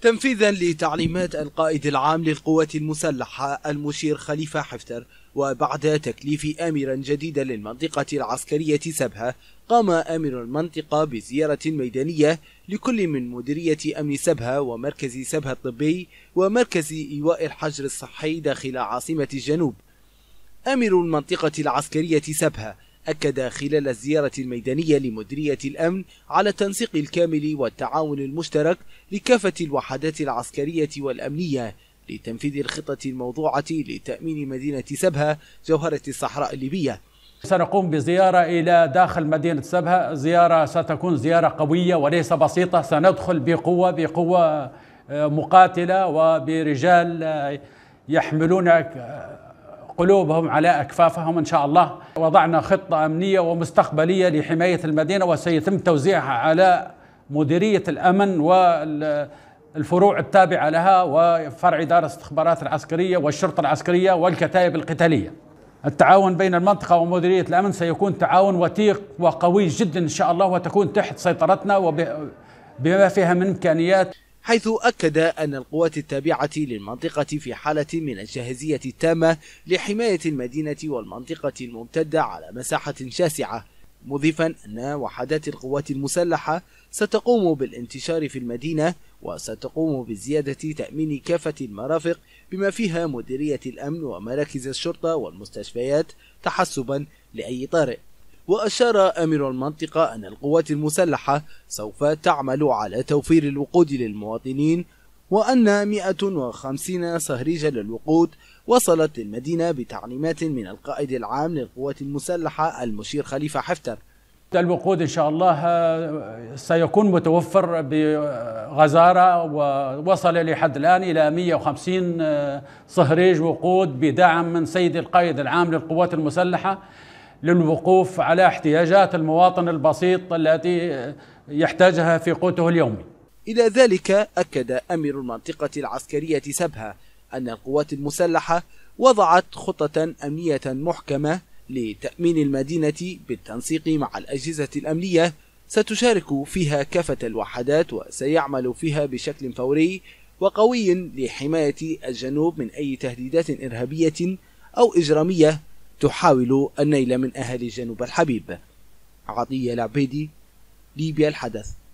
تنفيذا لتعليمات القائد العام للقوات المسلحة المشير خليفة حفتر وبعد تكليف آمرا جديدا للمنطقة العسكرية سبها قام آمر المنطقة بزيارة ميدانية لكل من مديرية أمن سبها ومركز سبها الطبي ومركز إيواء الحجر الصحي داخل عاصمة الجنوب آمر المنطقة العسكرية سبها أكد خلال الزيارة الميدانية لمديرية الأمن على التنسيق الكامل والتعاون المشترك لكافة الوحدات العسكرية والأمنية لتنفيذ الخطة الموضوعة لتأمين مدينة سبها جوهرة الصحراء الليبية سنقوم بزيارة إلى داخل مدينة سبها زيارة ستكون زيارة قوية وليس بسيطة سندخل بقوة بقوة آه، مقاتلة وبرجال آه، يحملون قلوبهم على أكفافهم إن شاء الله وضعنا خطة أمنية ومستقبلية لحماية المدينة وسيتم توزيعها على مديرية الأمن والفروع التابعة لها وفرع دار استخبارات العسكرية والشرطة العسكرية والكتائب القتالية التعاون بين المنطقة ومديرية الأمن سيكون تعاون وثيق وقوي جدا إن شاء الله وتكون تحت سيطرتنا وبما فيها من إمكانيات حيث أكد أن القوات التابعة للمنطقة في حالة من الجاهزية التامة لحماية المدينة والمنطقة الممتدة على مساحة شاسعة مضيفا أن وحدات القوات المسلحة ستقوم بالانتشار في المدينة وستقوم بزيادة تأمين كافة المرافق بما فيها مديرية الأمن ومراكز الشرطة والمستشفيات تحسبا لأي طارئ وأشار أمير المنطقة أن القوات المسلحة سوف تعمل على توفير الوقود للمواطنين وأن 150 صهريجا للوقود وصلت للمدينة بتعليمات من القائد العام للقوات المسلحة المشير خليفة حفتر الوقود إن شاء الله آه، سيكون متوفر بغزارة ووصل لحد الآن إلى 150 آه، صهريج وقود بدعم من سيد القائد العام للقوات المسلحة للوقوف على احتياجات المواطن البسيط التي يحتاجها في قوته اليومي إلى ذلك أكد أمير المنطقة العسكرية سبها أن القوات المسلحة وضعت خطة أمنية محكمة لتأمين المدينة بالتنسيق مع الأجهزة الأمنية ستشارك فيها كافة الوحدات وسيعمل فيها بشكل فوري وقوي لحماية الجنوب من أي تهديدات إرهابية أو إجرامية تحاول النيل من أهل جنوب الحبيب عطية العبيدي ليبيا الحدث